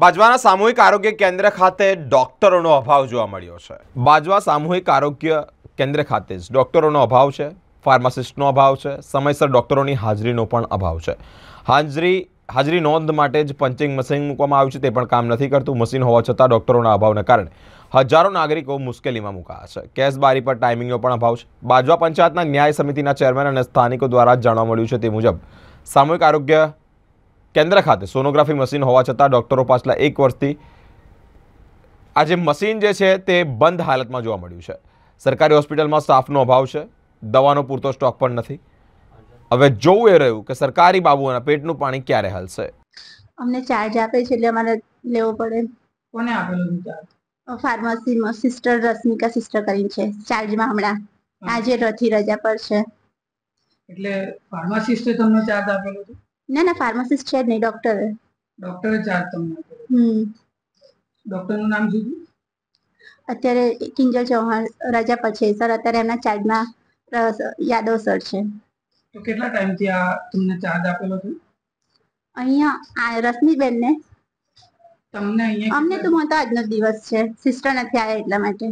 બાજવાના સામૂહિક આરોગ્ય કેન્દ્ર ખાતે ડોક્ટરોનો અભાવ જોવા મળ્યો છે બાજવા સામૂહિક આરોગ્ય કેન્દ્ર ખાતે જ ડોક્ટરોનો અભાવ છે ફાર્માસિસ્ટનો અભાવ છે સમયસર ડોક્ટરોની હાજરીનો પણ અભાવ છે હાજરી હાજરી નોંધ માટે જ પંચિંગ મશીન મૂકવામાં આવ્યું છે તે પણ કામ નથી કરતું મશીન હોવા છતાં ડોક્ટરોના અભાવને કારણે હજારો નાગરિકો મુશ્કેલીમાં મુકાયા છે કેસબારી પર ટાઈમિંગનો પણ અભાવ છે બાજવા પંચાયતના ન્યાય સમિતિના ચેરમેન અને સ્થાનિકો દ્વારા જાણવા મળ્યું છે તે મુજબ સામૂહિક આરોગ્ય કેન્દ્ર ખાતે સોનોગ્રાફી મશીન હોવા છતાં ડૉક્ટરો પાછલા એક વર્ષથી આ જે મશીન જે છે તે બંધ હાલતમાં જોવા મળ્યું છે સરકારી હોસ્પિટલમાં સ્ટાફનો અભાવ છે દવાનો પૂરતો સ્ટોક પણ નથી હવે જોવું એ રહ્યું કે સરકારી બાબુઓના પેટનું પાણી ક્યારે હલશે અમને ચાર્જ આપે છે એટલે અમારે લેવો પડે કોને આપેલું ચાર્જ ફાર્મસીમાં સિસ્ટર રશ્મિકા સિસ્ટર કરીને છે ચાર્જમાં હમણાં આજે રથી રજા પર છે એટલે ફાર્માસિસ્ટે તમને ચાર્જ આપેલો ના ના ફાર્માસિસ્ટ છે જ નહીં ડોક્ટર ડોક્ટરે ચાર્જ તમને હમ ડોક્ટરનું નામ શું અત્યારે કિંજલ ચૌહાણ રાજા પર સર અત્યારે એમના ચાર્જમાં યાદવ સર છે તો કેટલા ટાઈમથી આ તમને ચાર્જ આપેલો છે અહીંયા આ રશ્મિબેન ને તમને અહીંયા અમને તો મળતા આજનો દિવસ છે સિસ્ટર નથી આવ્યા એટલા માટે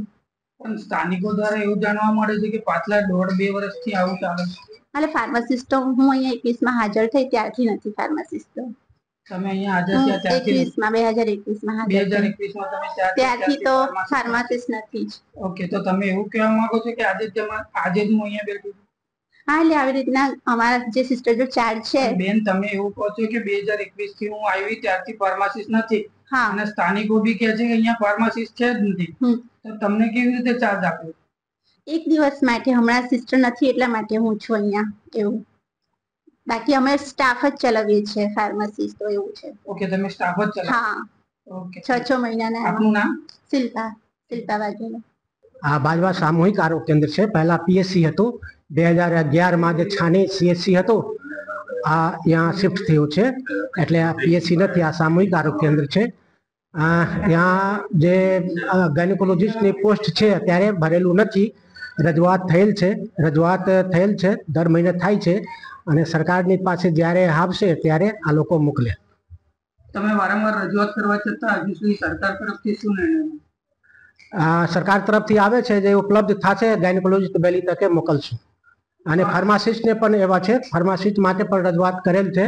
પણ સ્થાનિકો દ્વારા એવું જાણવા મળે છે કે પાછલા દોઢ બે વર્ષથી આવું ચાલે છે એટલે ફાર્માસિસ્ટો હું અહીંયા એકવીસમાં હાજર થઈ ત્યારથી નથી ફાર્માસિસ્ટો તમે અહીંયા હાજર થયા ત્યારથી એકવીસમાં બે હજાર એકવીસમાં હાજર બે માં તમે ત્યારથી તો ફાર્માસિસ્ટ નથી ઓકે તો તમે એવું કહેવા માંગો છો કે આજે જ આજે જ હું અહીંયા બેઠું હા એટલે આવી રીતના અમારા જે સિસ્ટર જો ચાર છે બેન તમે એવું કહો છો કે બે હજાર એકવીસ થી હું આવી ત્યારથી ફાર્માસિસ્ટ નથી હા અને સ્થાનિકો બી કહે છે કે અહીંયા ફાર્માસિસ્ટ છે જ નથી તો તમને કેવી રીતે ચાર્જ આપ્યો એક દિવસ માટે હમણાં સિસ્ટર નથી એટલા માટે હું છું અહીંયા એવું બાકી અમે સ્ટાફ જ ચલાવીએ છીએ ફાર્માસીસ તો એવું છે ઓકે તમે સ્ટાફ જ ચલાવો હા ઓકે છ છ મહિનાના આપનું નામ શિલ્પા શિલ્પા વાઘેલા આ બાજવા સામૂહિક આરોગ્ય કેન્દ્ર છે પહેલાં પીએસસી હતું બે હજાર અગિયારમાં જે છાની સીએસસી હતો આ ત્યાં શિફ્ટ થયો છે એટલે આ પીએસસી નથી આ સામૂહિક આરોગ્ય કેન્દ્ર છે ત્યાં જે ગાયનેકોલોજીસ્ટની પોસ્ટ છે અત્યારે ભરેલું નથી રજૂઆત થયેલ છે રજૂઆત થયેલ છે દર મહિને થાય છે અને સરકારની પાસે જ્યારે આવશે ત્યારે આ લોકો મોકલે તમે વારંવાર રજૂઆત કરવા છતાં હજુ સુધી સરકાર તરફથી શું નિર્ણય સરકાર તરફથી આવે છે જે ઉપલબ્ધ થશે ગાયનેકોલોજીસ્ટ વહેલી તકે મોકલશું અને ફાર્માસિસ્ટને પણ એવા છે ફાર્માસિસ્ટ માટે પણ રજૂઆત કરેલ છે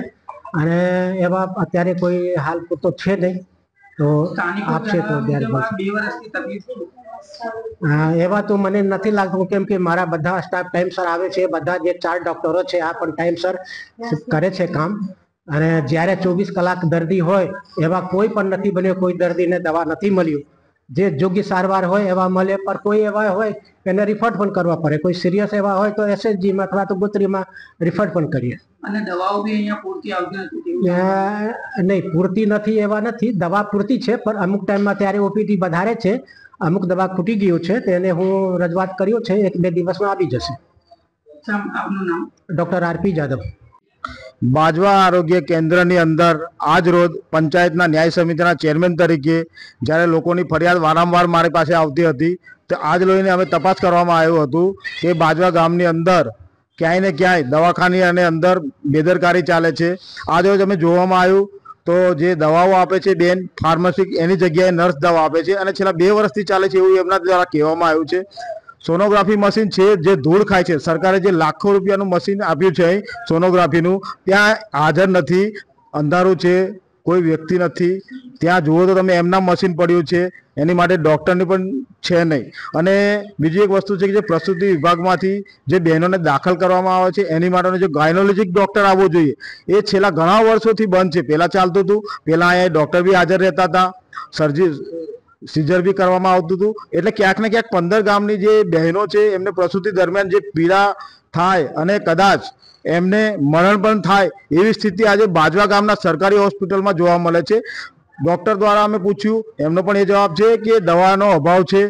અને એવા અત્યારે કોઈ હાલ પૂરતો છે નહીં તો આપશે તો એવા તો મને નથી લાગતું કેમ કે મારા બધા સ્ટાફ ટાઈમસર આવે છે બધા જે ચાર ડોક્ટરો છે આ પણ ટાઈમસર કરે છે કામ અને જ્યારે ચોવીસ કલાક દર્દી હોય એવા કોઈ પણ નથી બન્યો કોઈ દર્દીને દવા નથી મળ્યું જે જોગી સારવાર હોય એવા મળે પણ કોઈ એવા હોય એને રિફંડ પણ કરવા પડે કોઈ સિરિયસ એવા હોય તો એસએચજીમાં અથવા તો ગોત્રીમાં રિફંડ પણ કરીએ દવાઓ નહીં પૂરતી નથી એવા નથી દવા પૂરતી છે પણ અમુક ટાઈમમાં ત્યારે ઓપીડી વધારે છે અમુક દવા ખૂટી ગયું છે તેને હું રજૂઆત કર્યો છે એક બે દિવસમાં આવી જશે ડૉક્ટર આરપી જાદવ બાજવા આરોગ્ય કેન્દ્રની અંદર આજ રોજ પંચાયતના ન્યાય સમિતિના ચેરમેન તરીકે જ્યારે લોકોની ફરિયાદ વારંવાર મારી પાસે આવતી હતી તો આજ લઈને અમે તપાસ કરવામાં આવ્યું હતું કે બાજવા ગામની અંદર ક્યાંય ને ક્યાંય દવાખાની અને અંદર બેદરકારી ચાલે છે આજ રોજ અમે જોવામાં આવ્યું તો જે દવાઓ આપે છે બેન ફાર્મસી એની જગ્યાએ નર્સ દવા આપે છે અને છેલ્લા બે વર્ષથી ચાલે છે એવું એમના દ્વારા કહેવામાં આવ્યું છે સોનોગ્રાફી મશીન છે જે ધૂળ ખાય છે સરકારે જે લાખો રૂપિયાનું મશીન આપ્યું છે સોનોગ્રાફીનું ત્યાં હાજર નથી અંધારું છે કોઈ વ્યક્તિ નથી ત્યાં જુઓ તો તમે એમના મશીન પડ્યું છે એની માટે ડૉક્ટરની પણ છે નહીં અને બીજી એક વસ્તુ છે કે જે પ્રસૂતિ વિભાગમાંથી જે બહેનોને દાખલ કરવામાં આવે છે એની માટેનો જે ગાયનોલોજીક ડૉક્ટર આવવો જોઈએ એ છેલ્લા ઘણા વર્ષોથી બંધ છે પહેલાં ચાલતું હતું પહેલાં અહીંયા ડૉક્ટર બી હાજર રહેતા હતા સર્જી સિઝર બી કરવામાં આવતું હતું એટલે ક્યાંક ને ક્યાંક પંદર ગામની જે બહેનો છે એમને પ્રસૂતિ દરમિયાન જે પીડા થાય અને કદાચ એમને મરણ પણ થાય એવી સ્થિતિ આજે બાજવા ગામના સરકારી હોસ્પિટલમાં જોવા મળે છે ડૉક્ટર દ્વારા અમે પૂછ્યું એમનો પણ એ જવાબ છે કે દવાનો અભાવ છે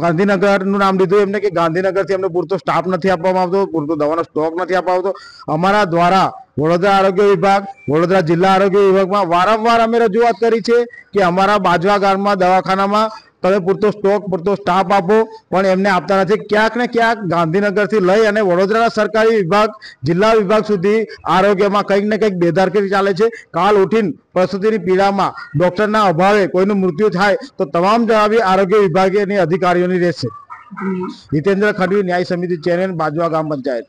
ગાંધીનગરનું નામ લીધું એમને કે ગાંધીનગરથી એમને પૂરતો સ્ટાફ નથી આપવામાં આવતો પૂરતો દવાનો સ્ટોક નથી આપવામાં આવતો અમારા દ્વારા વડોદરા આરોગ્ય વિભાગ વડોદરા જિલ્લા આરોગ્ય વિભાગમાં વારંવાર અમે રજૂઆત કરી છે કે અમારા બાજવા ગામમાં દવાખાનામાં તમે પૂરતો સ્ટોક પૂરતો સ્ટાફ આપો પણ એમને આપતા નથી ક્યાંક ને ક્યાંક ગાંધીનગરથી લઈ અને વડોદરાના સરકારી વિભાગ જિલ્લા વિભાગ સુધી આરોગ્યમાં કંઈક ને કંઈક બેદારગીરી ચાલે છે કાલ ઉઠીને પ્રસૂતિની પીડામાં ડૉક્ટરના અભાવે કોઈનું મૃત્યુ થાય તો તમામ જવાબી આરોગ્ય વિભાગની અધિકારીઓની રહેશે હિતેન્દ્ર ખડવી ન્યાય સમિતિ ચેરમેન બાજવા ગામ પંચાયત